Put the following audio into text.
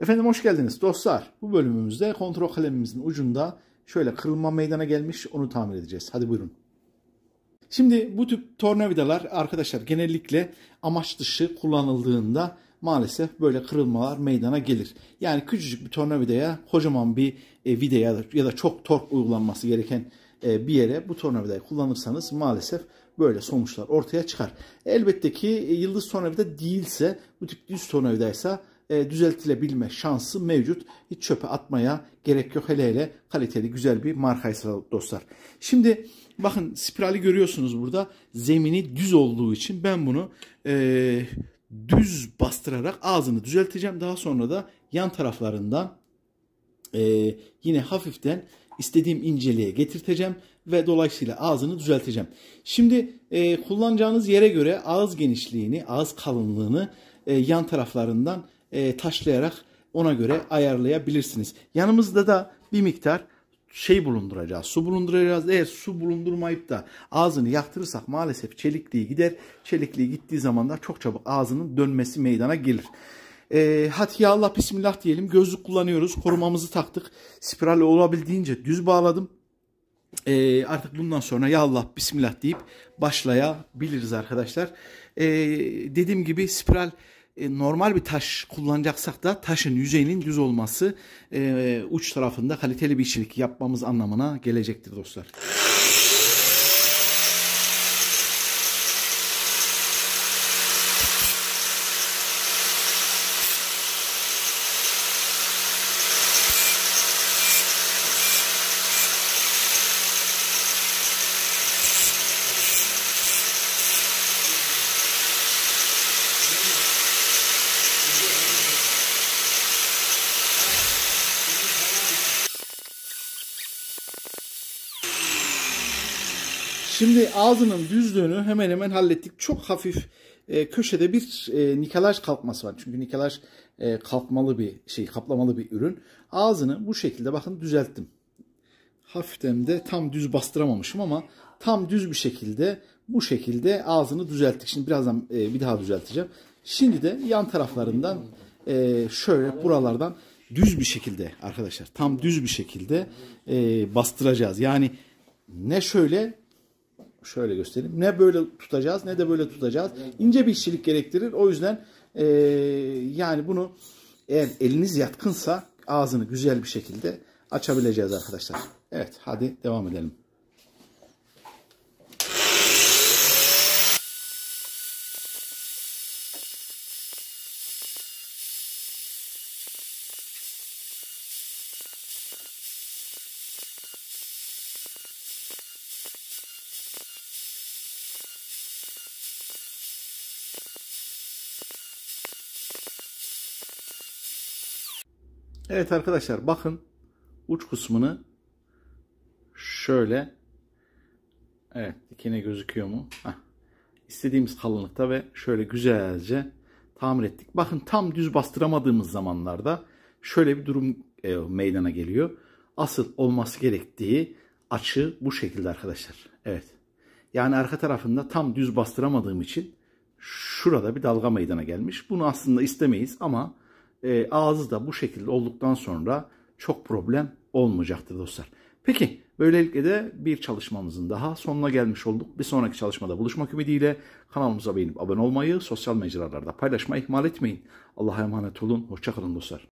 Efendim hoş geldiniz dostlar. Bu bölümümüzde kontrol kalemimizin ucunda şöyle kırılma meydana gelmiş onu tamir edeceğiz. Hadi buyurun. Şimdi bu tip tornavidalar arkadaşlar genellikle amaç dışı kullanıldığında maalesef böyle kırılmalar meydana gelir. Yani küçücük bir tornavidaya kocaman bir e, vidaya ya da çok tork uygulanması gereken e, bir yere bu tornavidayı kullanırsanız maalesef böyle sonuçlar ortaya çıkar. Elbette ki e, yıldız tornavida değilse bu tip düz tornavidaysa e, düzeltilebilme şansı mevcut. Hiç çöpe atmaya gerek yok. Hele hele kaliteli güzel bir markaysa dostlar. Şimdi bakın spirali görüyorsunuz burada. Zemini düz olduğu için ben bunu e, düz bastırarak ağzını düzelteceğim. Daha sonra da yan taraflarından e, yine hafiften istediğim inceliğe getirteceğim ve dolayısıyla ağzını düzelteceğim. Şimdi e, kullanacağınız yere göre ağız genişliğini, ağız kalınlığını e, yan taraflarından e, taşlayarak ona göre ayarlayabilirsiniz. Yanımızda da bir miktar şey bulunduracağız, su bulunduracağız. Eğer su bulundurmayıp da ağzını yaktırırsak maalesef çelikliği gider. Çelikliği gittiği zaman da çok çabuk ağzının dönmesi meydana gelir. E, hadi ya Allah bismillah diyelim. Gözlük kullanıyoruz. Korumamızı taktık. Spiral olabildiğince düz bağladım. E, artık bundan sonra ya Allah bismillah deyip başlayabiliriz arkadaşlar. E, dediğim gibi spiral e, normal bir taş kullanacaksak da taşın yüzeyinin düz olması e, uç tarafında kaliteli bir işçilik yapmamız anlamına gelecektir dostlar. Şimdi ağzının düzlüğünü hemen hemen hallettik. Çok hafif e, köşede bir e, nikelaj kalkması var. Çünkü nikelaj e, kalkmalı bir şey, kaplamalı bir ürün. Ağzını bu şekilde bakın düzelttim. Hafiften de tam düz bastıramamışım ama tam düz bir şekilde bu şekilde ağzını düzelttik. Şimdi birazdan e, bir daha düzelteceğim. Şimdi de yan taraflarından e, şöyle buralardan düz bir şekilde arkadaşlar tam düz bir şekilde e, bastıracağız. Yani ne şöyle şöyle göstereyim. Ne böyle tutacağız ne de böyle tutacağız. İnce bir işçilik gerektirir. O yüzden e, yani bunu eğer eliniz yatkınsa ağzını güzel bir şekilde açabileceğiz arkadaşlar. Evet hadi devam edelim. Evet arkadaşlar bakın uç kısmını şöyle evet dikine gözüküyor mu? Heh. İstediğimiz kalınlıkta ve şöyle güzelce tamir ettik. Bakın tam düz bastıramadığımız zamanlarda şöyle bir durum e, meydana geliyor. Asıl olması gerektiği açı bu şekilde arkadaşlar. Evet. Yani arka tarafında tam düz bastıramadığım için şurada bir dalga meydana gelmiş. Bunu aslında istemeyiz ama e, ağzı da bu şekilde olduktan sonra çok problem olmayacaktır dostlar. Peki böylelikle de bir çalışmamızın daha sonuna gelmiş olduk. Bir sonraki çalışmada buluşmak ümidiyle kanalımıza beğenip abone olmayı, sosyal mecralarda paylaşmayı ihmal etmeyin. Allah'a emanet olun. Hoşçakalın dostlar.